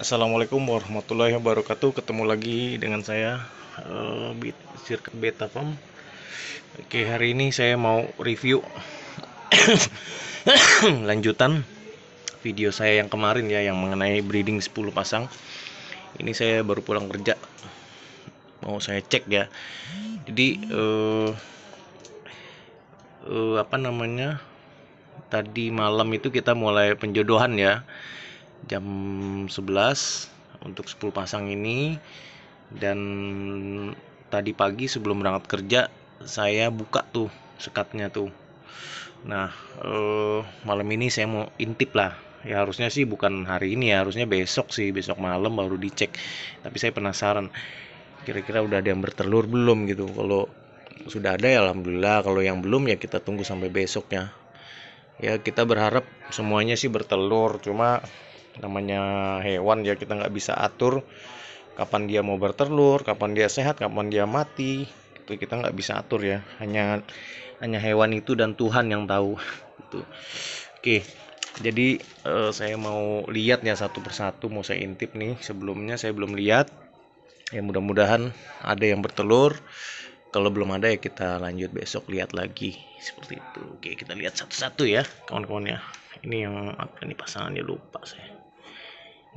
Assalamualaikum warahmatullahi wabarakatuh. Ketemu lagi dengan saya uh, eh, Circuit Beta Farm. Oke, hari ini saya mau review lanjutan video saya yang kemarin ya yang mengenai breeding 10 pasang. Ini saya baru pulang kerja. Mau saya cek ya. Jadi uh, uh, apa namanya? Tadi malam itu kita mulai penjodohan ya jam 11 untuk 10 pasang ini dan tadi pagi sebelum berangkat kerja saya buka tuh sekatnya tuh nah eh, malam ini saya mau intip lah ya harusnya sih bukan hari ini ya harusnya besok sih besok malam baru dicek tapi saya penasaran kira-kira udah ada yang bertelur belum gitu kalau sudah ada ya alhamdulillah kalau yang belum ya kita tunggu sampai besoknya ya kita berharap semuanya sih bertelur cuma namanya hewan ya kita nggak bisa atur kapan dia mau bertelur kapan dia sehat kapan dia mati itu kita nggak bisa atur ya hanya hanya hewan itu dan Tuhan yang tahu itu oke jadi eh, saya mau lihat ya satu persatu mau saya intip nih sebelumnya saya belum lihat ya mudah-mudahan ada yang bertelur kalau belum ada ya kita lanjut besok lihat lagi seperti itu oke kita lihat satu-satu ya kawan-kawan ya ini yang apa nih pasangannya lupa saya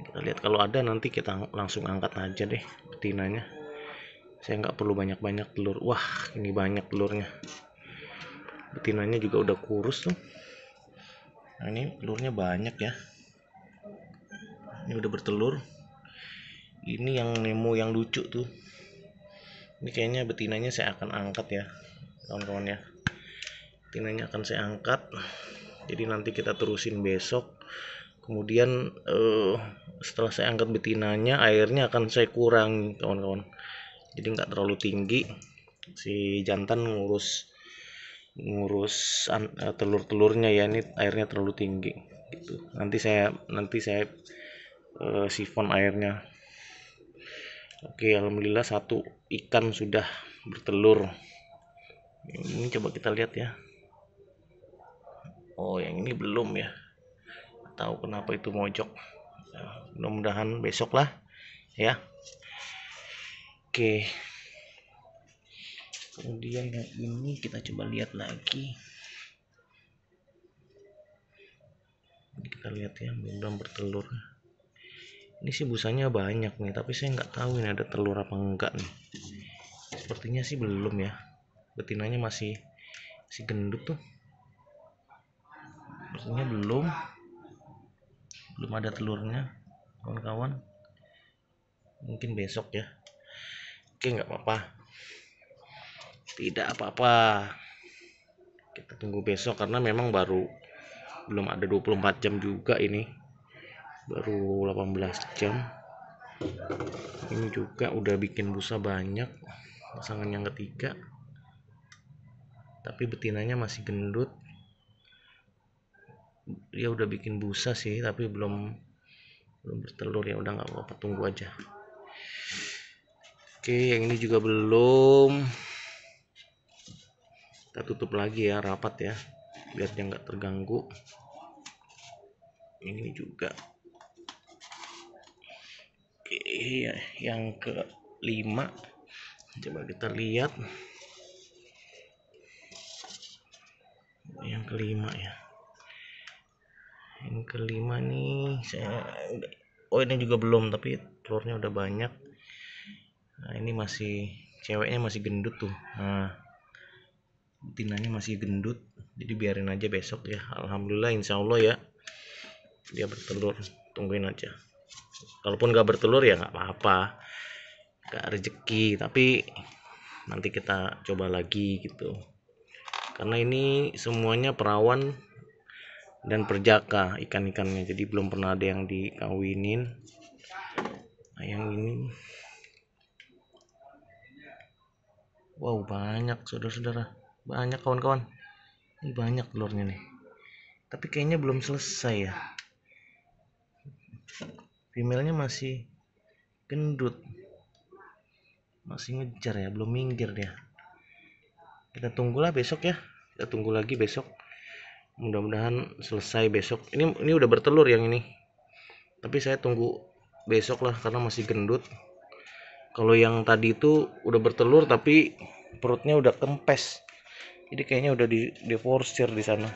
kita lihat kalau ada nanti kita langsung angkat aja deh betinanya saya nggak perlu banyak-banyak telur wah ini banyak telurnya betinanya juga udah kurus tuh nah, ini telurnya banyak ya ini udah bertelur ini yang Nemo yang lucu tuh ini kayaknya betinanya saya akan angkat ya kawan-kawan ya betinanya akan saya angkat jadi nanti kita terusin besok kemudian uh, setelah saya angkat betinanya airnya akan saya kurangi kawan-kawan jadi nggak terlalu tinggi si jantan ngurus ngurus eh, telur-telurnya ya ini airnya terlalu tinggi gitu nanti saya nanti saya uh, sifon airnya oke alhamdulillah satu ikan sudah bertelur ini coba kita lihat ya oh yang ini belum ya tahu kenapa itu mojok ya, mudah-mudahan besok lah ya oke kemudian yang ini kita coba lihat lagi ini kita lihat ya belum bertelur ini sih busanya banyak nih tapi saya nggak tahu ini ada telur apa enggak nih sepertinya sih belum ya betinanya masih masih gendut tuh sepertinya belum belum ada telurnya kawan-kawan mungkin besok ya oke nggak apa-apa tidak apa-apa kita tunggu besok karena memang baru belum ada 24 jam juga ini baru 18 jam ini juga udah bikin busa banyak pasangan yang ketiga tapi betinanya masih gendut dia udah bikin busa sih tapi belum belum bertelur ya udah nggak apa-apa tunggu aja oke yang ini juga belum kita tutup lagi ya rapat ya biar dia nggak terganggu yang ini juga oke ya yang kelima coba kita lihat yang kelima ya yang kelima nih saya oh ini juga belum tapi telurnya udah banyak nah ini masih ceweknya masih gendut tuh nah betinanya masih gendut jadi biarin aja besok ya alhamdulillah insya Allah ya dia bertelur tungguin aja kalaupun gak bertelur ya nggak apa-apa gak rezeki tapi nanti kita coba lagi gitu karena ini semuanya perawan dan perjaka ikan-ikannya jadi belum pernah ada yang dikawinin nah, yang ini wow banyak saudara-saudara banyak kawan-kawan ini banyak telurnya nih tapi kayaknya belum selesai ya femalenya masih gendut masih ngejar ya belum minggir dia kita tunggulah besok ya kita tunggu lagi besok mudah-mudahan selesai besok ini ini udah bertelur yang ini tapi saya tunggu besok lah karena masih gendut kalau yang tadi itu udah bertelur tapi perutnya udah kempes jadi kayaknya udah di deforsir di sana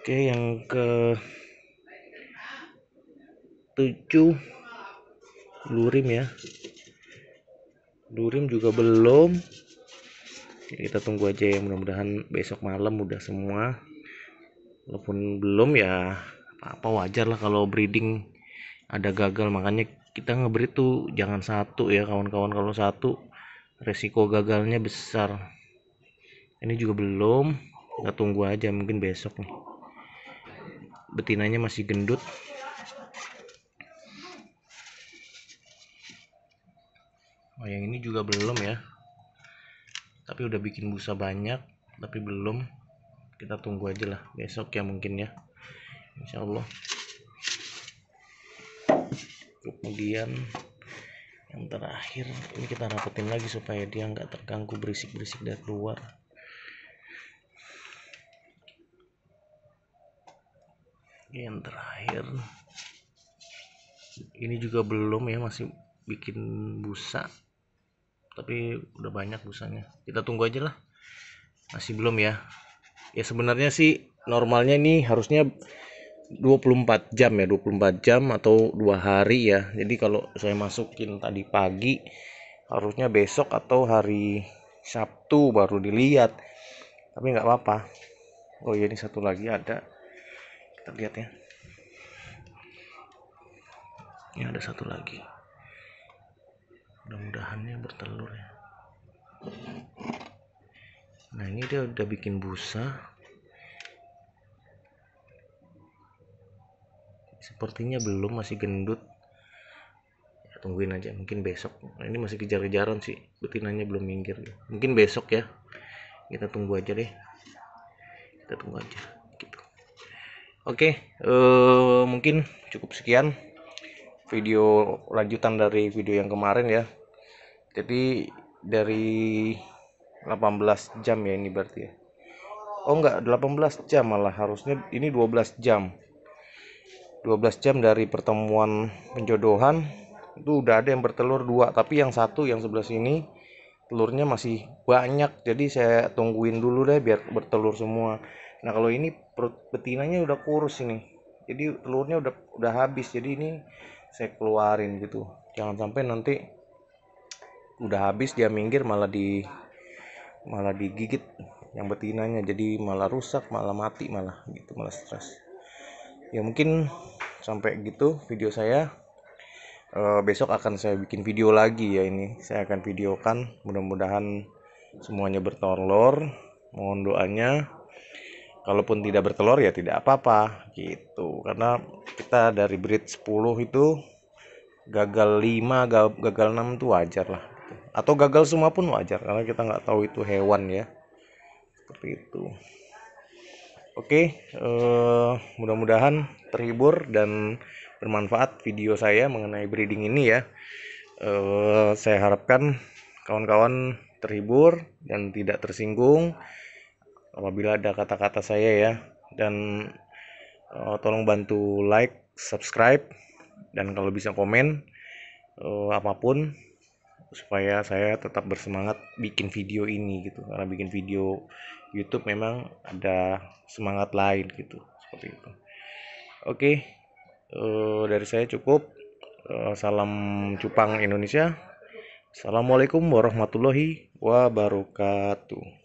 oke yang ke tujuh lurim ya lurim juga belum ya kita tunggu aja ya mudah-mudahan besok malam udah semua walaupun belum ya apa wajar lah kalau breeding ada gagal makanya kita ngebreed tuh jangan satu ya kawan-kawan kalau satu resiko gagalnya besar ini juga belum kita tunggu aja mungkin besok nih betinanya masih gendut oh yang ini juga belum ya tapi udah bikin busa banyak tapi belum kita tunggu aja lah besok ya mungkin ya insyaallah kemudian yang terakhir ini kita rapetin lagi supaya dia nggak terganggu berisik-berisik dari luar yang terakhir ini juga belum ya masih bikin busa tapi udah banyak busanya kita tunggu aja lah masih belum ya ya sebenarnya sih normalnya ini harusnya 24 jam ya 24 jam atau dua hari ya jadi kalau saya masukin tadi pagi harusnya besok atau hari Sabtu baru dilihat tapi nggak apa-apa oh iya ini satu lagi ada kita lihat ya ini ada satu lagi mudah-mudahannya bertelur ya nah ini dia udah bikin busa sepertinya belum masih gendut ya, tungguin aja mungkin besok nah, ini masih kejar-kejaran sih betinanya belum minggir mungkin besok ya kita tunggu aja deh kita tunggu aja gitu oke uh, mungkin cukup sekian video lanjutan dari video yang kemarin ya jadi dari 18 jam ya ini berarti ya oh enggak 18 jam malah harusnya ini 12 jam 12 jam dari pertemuan penjodohan itu udah ada yang bertelur dua tapi yang satu yang sebelah sini telurnya masih banyak jadi saya tungguin dulu deh biar bertelur semua nah kalau ini perut betinanya udah kurus ini jadi telurnya udah udah habis jadi ini saya keluarin gitu jangan sampai nanti udah habis dia minggir malah di malah digigit yang betinanya jadi malah rusak malah mati malah gitu malah stres ya mungkin sampai gitu video saya e, besok akan saya bikin video lagi ya ini saya akan videokan mudah-mudahan semuanya bertelur mohon doanya kalaupun tidak bertelur ya tidak apa-apa gitu karena kita dari breed 10 itu gagal 5 gagal 6 itu wajar lah atau gagal semua pun wajar karena kita nggak tahu itu hewan ya seperti itu oke eh, mudah-mudahan terhibur dan bermanfaat video saya mengenai breeding ini ya eh, saya harapkan kawan-kawan terhibur dan tidak tersinggung apabila ada kata-kata saya ya dan uh, tolong bantu like subscribe dan kalau bisa komen uh, apapun supaya saya tetap bersemangat bikin video ini gitu karena bikin video YouTube memang ada semangat lain gitu seperti itu oke uh, dari saya cukup uh, salam cupang Indonesia assalamualaikum warahmatullahi wabarakatuh